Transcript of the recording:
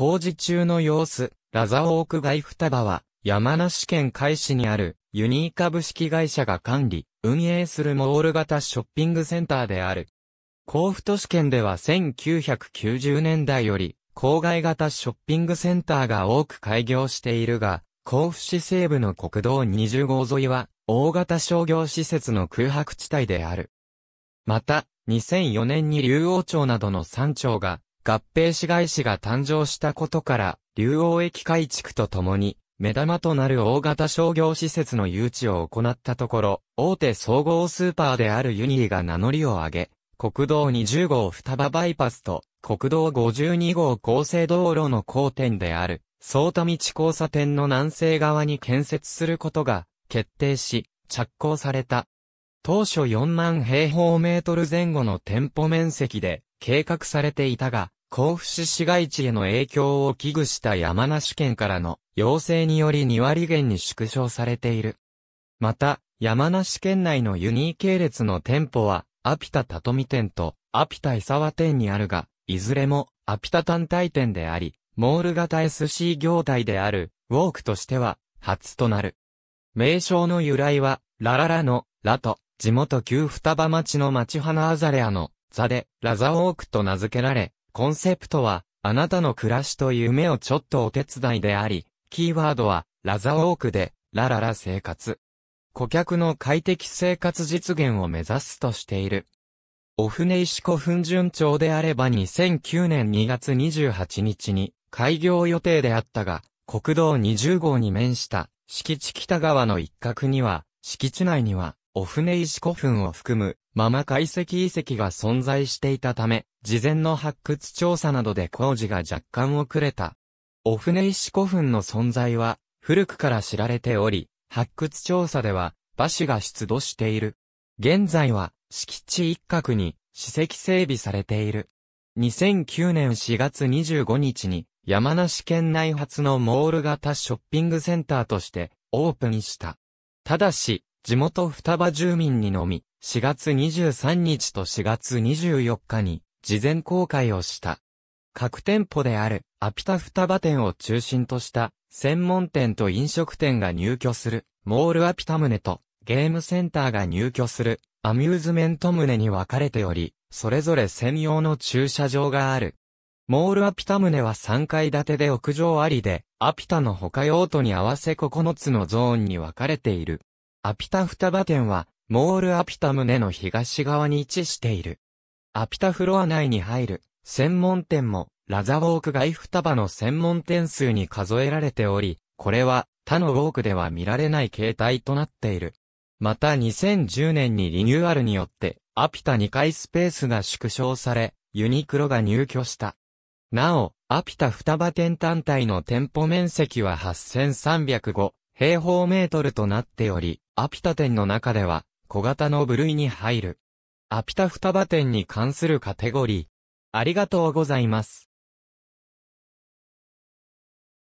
工事中の様子、ラザオーク外双葉は、山梨県海市にある、ユニー株式会社が管理、運営するモール型ショッピングセンターである。甲府都市圏では1990年代より、郊外型ショッピングセンターが多く開業しているが、甲府市西部の国道20号沿いは、大型商業施設の空白地帯である。また、2004年に竜王町などの山頂が、合併市街市が誕生したことから、竜王駅改築とともに、目玉となる大型商業施設の誘致を行ったところ、大手総合スーパーであるユニーが名乗りを上げ、国道20号双葉バイパスと、国道52号合成道路の交点である、相田道交差点の南西側に建設することが、決定し、着工された。当初4万平方メートル前後の店舗面積で、計画されていたが、甲府市市街地への影響を危惧した山梨県からの要請により2割減に縮小されている。また、山梨県内のユニー系列の店舗は、アピタ里見店とアピタ伊沢店にあるが、いずれもアピタ単体店であり、モール型 SC 業態である、ウォークとしては、初となる。名称の由来は、ラララの、ラと、地元旧双葉町の町花アザレアの、座で、ラザオークと名付けられ、コンセプトは、あなたの暮らしと夢をちょっとお手伝いであり、キーワードは、ラザオークで、ラララ生活。顧客の快適生活実現を目指すとしている。お船石古墳順調であれば2009年2月28日に開業予定であったが、国道20号に面した敷地北側の一角には、敷地内にはお船石古墳を含む、ママ解析遺跡が存在していたため、事前の発掘調査などで工事が若干遅れた。お船石古墳の存在は、古くから知られており、発掘調査では、馬氏が出土している。現在は、敷地一角に、史跡整備されている。2009年4月25日に、山梨県内初のモール型ショッピングセンターとして、オープンした。ただし、地元双葉住民にのみ、4月23日と4月24日に、事前公開をした。各店舗である、アピタ双葉店を中心とした、専門店と飲食店が入居する、モールアピタ棟と、ゲームセンターが入居する、アミューズメント棟に分かれており、それぞれ専用の駐車場がある。モールアピタ棟は3階建てで屋上ありで、アピタの他用途に合わせ9つのゾーンに分かれている。アピタフタバ店は、モールアピタ棟の東側に位置している。アピタフロア内に入る、専門店も、ラザウォーク外双葉の専門店数に数えられており、これは他のウォークでは見られない形態となっている。また2010年にリニューアルによって、アピタ2階スペースが縮小され、ユニクロが入居した。なお、アピタ双葉店単体の店舗面積は8305平方メートルとなっており、アピタ店の中では、小型の部類に入る。アピタ双葉店に関するカテゴリー。ありがとうございます。